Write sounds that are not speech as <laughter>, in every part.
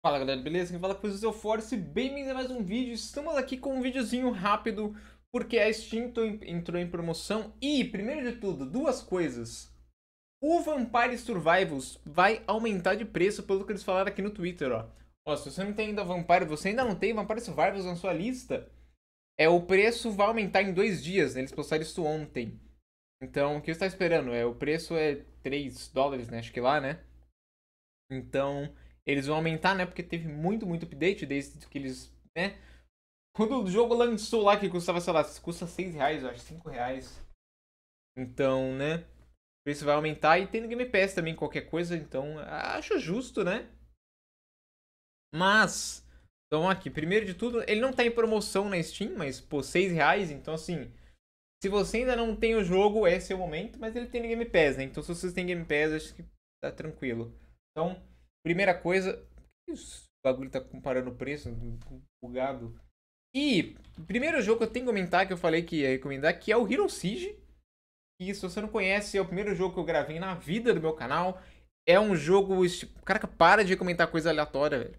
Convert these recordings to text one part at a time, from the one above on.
Fala galera, beleza? Quem fala com vocês é o Force, bem-vindos a mais um vídeo. Estamos aqui com um videozinho rápido, porque a extinto entrou em promoção. E, primeiro de tudo, duas coisas. O Vampire Survivals vai aumentar de preço, pelo que eles falaram aqui no Twitter, ó. Ó, se você não tem ainda Vampire, você ainda não tem Vampire Survivals na sua lista, é o preço vai aumentar em dois dias, né? Eles postaram isso ontem. Então, o que você tá esperando? É, o preço é 3 dólares, né? Acho que lá, né? Então... Eles vão aumentar, né? Porque teve muito, muito update desde que eles, né? Quando o jogo lançou lá, que custava, sei lá, custa 6 reais, eu acho, 5 reais. Então, né? O preço vai aumentar e tem no Game Pass também qualquer coisa, então acho justo, né? Mas, então aqui, primeiro de tudo, ele não tá em promoção na Steam, mas, pô, 6 reais, então assim... Se você ainda não tem o jogo, esse é o momento, mas ele tem no Game Pass, né? Então se vocês têm Game Pass, acho que tá tranquilo. Então, Primeira coisa. Isso, o bagulho tá comparando o preço, bugado. E primeiro jogo que eu tenho que comentar, que eu falei que ia recomendar, que é o Hero Siege. E se você não conhece, é o primeiro jogo que eu gravei na vida do meu canal. É um jogo. Caraca, para de comentar coisa aleatória, velho.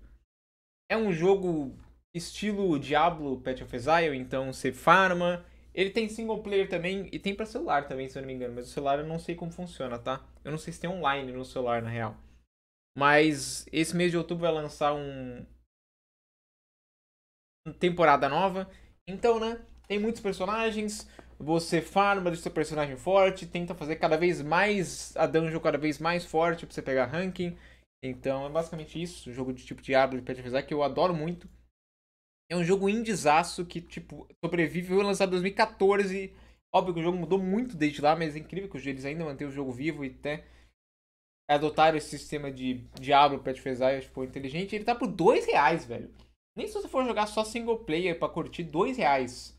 É um jogo estilo Diablo Pet of Exile, então você farma. Ele tem single player também e tem para celular também, se eu não me engano, mas o celular eu não sei como funciona, tá? Eu não sei se tem online no celular na real. Mas esse mês de outubro vai lançar um. Uma temporada nova. Então, né? Tem muitos personagens. Você farma do seu personagem forte. Tenta fazer cada vez mais a dungeon cada vez mais forte pra você pegar ranking. Então é basicamente isso. Jogo de tipo de árvore de Petrizar que eu adoro muito. É um jogo indizaço que, tipo, sobrevive. Foi lançado em 2014. Óbvio que o jogo mudou muito desde lá, mas é incrível que eles ainda mantêm o jogo vivo e até adotaram esse sistema de Diablo Pet que foi é, tipo, inteligente, ele tá por dois reais, velho. Nem se você for jogar só single player para curtir dois reais,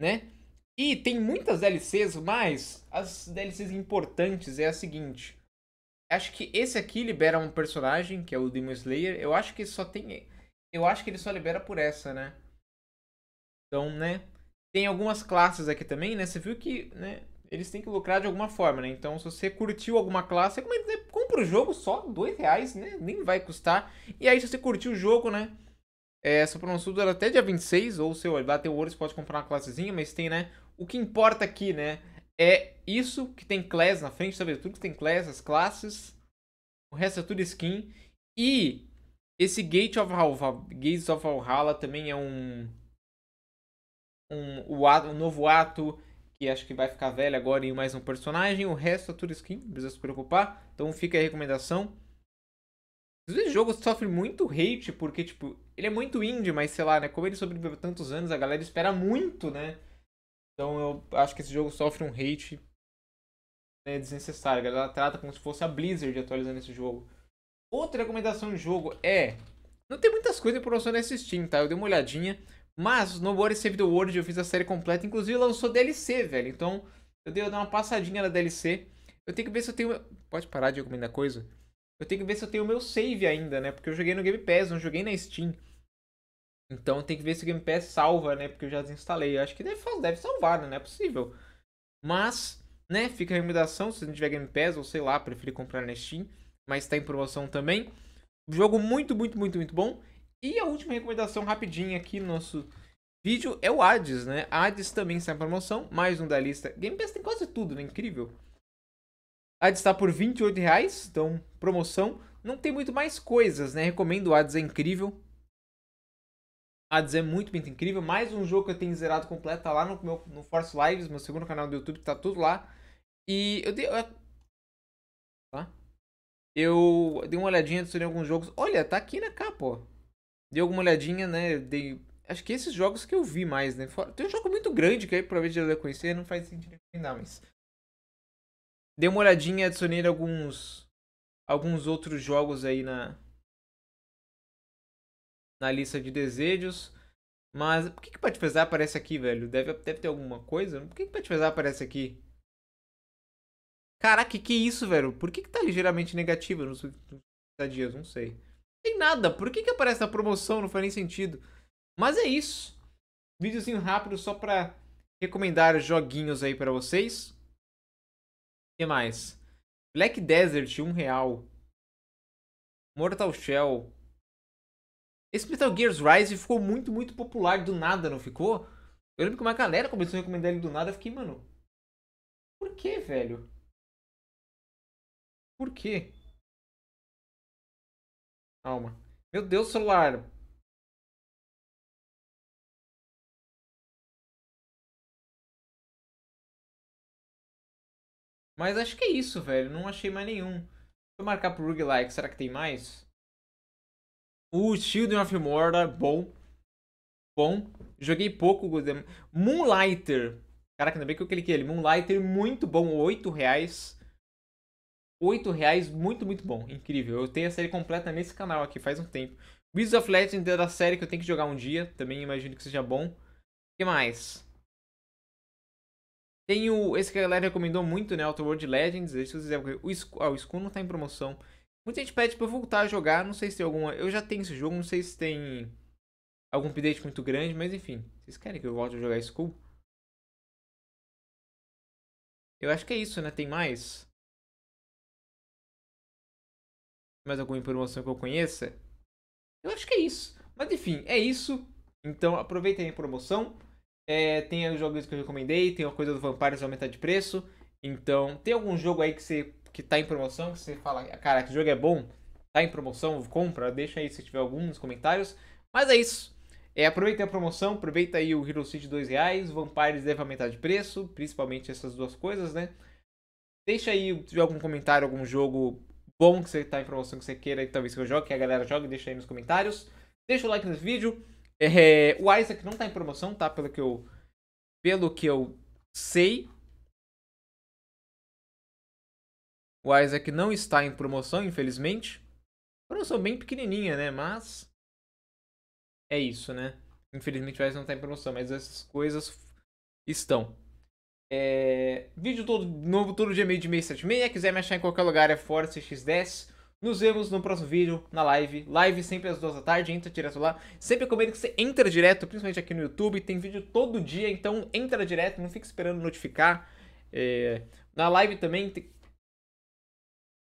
né? E tem muitas DLCs, mas as DLCs importantes é a seguinte. Acho que esse aqui libera um personagem, que é o Demon Slayer. Eu acho que só tem... Eu acho que ele só libera por essa, né? Então, né? Tem algumas classes aqui também, né? Você viu que, né? eles têm que lucrar de alguma forma, né? Então, se você curtiu alguma classe, você né? compra o jogo só dois reais, né? Nem vai custar. E aí, se você curtiu o jogo, né? É, essa promoção dura até dia 26, ou se bater o ouro, você pode comprar uma classezinha, mas tem, né? O que importa aqui, né? É isso que tem class na frente, sabe? Tudo que tem class, as classes. O resto é tudo skin. E esse Gate of Valhalla, Gates of Valhalla também é um um, o um novo ato, que acho que vai ficar velha agora em mais um personagem. O resto é tudo skin, não precisa se preocupar. Então fica a recomendação. Esse jogo sofre muito hate, porque, tipo, ele é muito indie, mas sei lá, né? Como ele sobreviveu tantos anos, a galera espera muito, né? Então eu acho que esse jogo sofre um hate né, desnecessário. A galera trata como se fosse a Blizzard atualizando esse jogo. Outra recomendação de jogo é. Não tem muitas coisas em promoção nesse Steam, tá? Eu dei uma olhadinha. Mas no War Save the World eu fiz a série completa, inclusive lançou DLC, velho. Então eu devo dar uma passadinha na DLC. Eu tenho que ver se eu tenho. Pode parar de argumentar coisa? Eu tenho que ver se eu tenho o meu save ainda, né? Porque eu joguei no Game Pass, não joguei na Steam. Então tem que ver se o Game Pass salva, né? Porque eu já desinstalei. Eu acho que deve, deve salvar, né? Não é possível. Mas, né? Fica a recomendação se não tiver Game Pass ou sei lá, prefiro comprar na Steam. Mas tá em promoção também. Jogo muito, muito, muito, muito bom. E a última recomendação rapidinha aqui no nosso vídeo é o Hades, né? Hades também está em promoção, mais um da lista. Game Pass tem quase tudo, né? Incrível. Hades está por 28 reais, então promoção. Não tem muito mais coisas, né? Recomendo, o Hades é incrível. Hades é muito, muito incrível. Mais um jogo que eu tenho zerado completo, tá lá no, meu, no Force Lives, meu segundo canal do YouTube, tá tudo lá. E eu dei... Eu... Tá? Eu dei uma olhadinha, sobre alguns jogos. Olha, tá aqui na capa, ó dei alguma olhadinha, né? Dei. Acho que esses jogos que eu vi mais, né? Fora... Tem um jogo muito grande que aí provavelmente eu conhecer, não faz sentido recomendar, mas. Dei uma olhadinha, adicionei alguns. Alguns outros jogos aí na. Na lista de desejos. Mas por que, que Patifezar aparece aqui, velho? Deve, deve ter alguma coisa? Por que, que Patifezar aparece aqui? Caraca, que, que isso, velho? Por que, que tá ligeiramente negativo nos últimos dias? Não sei tem nada. Por que, que aparece na promoção? Não faz nem sentido. Mas é isso. Vídeozinho rápido só pra recomendar joguinhos aí para vocês. O que mais? Black Desert, um real. Mortal Shell. Esse Metal Gears Rise ficou muito, muito popular do nada, não ficou? Eu lembro que uma galera começou a recomendar ele do nada. Eu fiquei, mano. Por que, velho? Por quê? Calma. Meu Deus, celular. Mas acho que é isso, velho. Não achei mais nenhum. Vou marcar pro Roguelike. Será que tem mais? O Children of Mordor. bom. Bom. Joguei pouco. Moonlighter. Caraca, ainda bem que eu cliquei ele. Moonlighter, muito bom. R$8,00. reais. 8 reais, muito, muito bom. Incrível. Eu tenho a série completa nesse canal aqui, faz um tempo. Wizards of Legend é da série que eu tenho que jogar um dia. Também imagino que seja bom. O que mais? Tem o... Esse que a galera recomendou muito, né? Outer World Legends. Se vocês quiserem... O Skull ah, não tá em promoção. Muita gente pede pra eu voltar a jogar. Não sei se tem alguma... Eu já tenho esse jogo. Não sei se tem... Algum update muito grande. Mas enfim. Vocês querem que eu volte a jogar Skull? Eu acho que é isso, né? Tem mais? mais alguma informação que eu conheça? Eu acho que é isso. Mas enfim, é isso. Então aproveitem a promoção. É, tem os jogos que eu recomendei, tem a coisa do Vampires aumentar de preço. Então, tem algum jogo aí que você que tá em promoção, que você fala, cara, que jogo é bom, tá em promoção, compra, deixa aí se tiver algum nos comentários. Mas é isso. É, aproveita a promoção, aproveita aí o Hero City 2 reais, Vampires deve aumentar de preço, principalmente essas duas coisas, né? Deixa aí, se tiver algum comentário, algum jogo, bom que você tá em promoção que você queira e talvez que eu jogue, que a galera jogue, deixa aí nos comentários. Deixa o like nesse vídeo. É, o Isaac não tá em promoção, tá? Pelo que eu, pelo que eu sei. O Isaac não está em promoção, infelizmente. Promoção bem pequenininha, né? Mas é isso, né? Infelizmente o Isaac não tá em promoção, mas essas coisas estão. É... Vídeo todo novo todo dia meio de meia sete meia. Quiser me achar em qualquer lugar é Force X10. Nos vemos no próximo vídeo, na live. Live sempre às duas da tarde, entra direto lá. Sempre recomendo que você entra direto, principalmente aqui no YouTube. Tem vídeo todo dia, então entra direto, não fica esperando notificar. É... Na live também tem...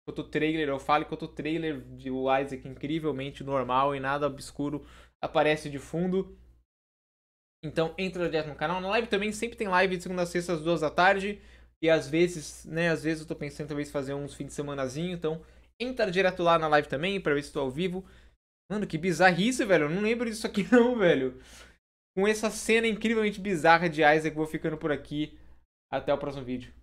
Quanto trailer, eu falo quanto trailer de Isaac incrivelmente normal e nada obscuro aparece de fundo. Então entra direto no canal. Na live também sempre tem live de segunda a sexta às duas da tarde. E às vezes, né, às vezes eu tô pensando talvez fazer uns fins de semanazinho, então entra direto lá na live também para ver se tô ao vivo. Mano, que bizarrice, velho. Eu não lembro disso aqui <laughs> não, velho. Com essa cena incrivelmente bizarra de Isaac, vou ficando por aqui. Até o próximo vídeo.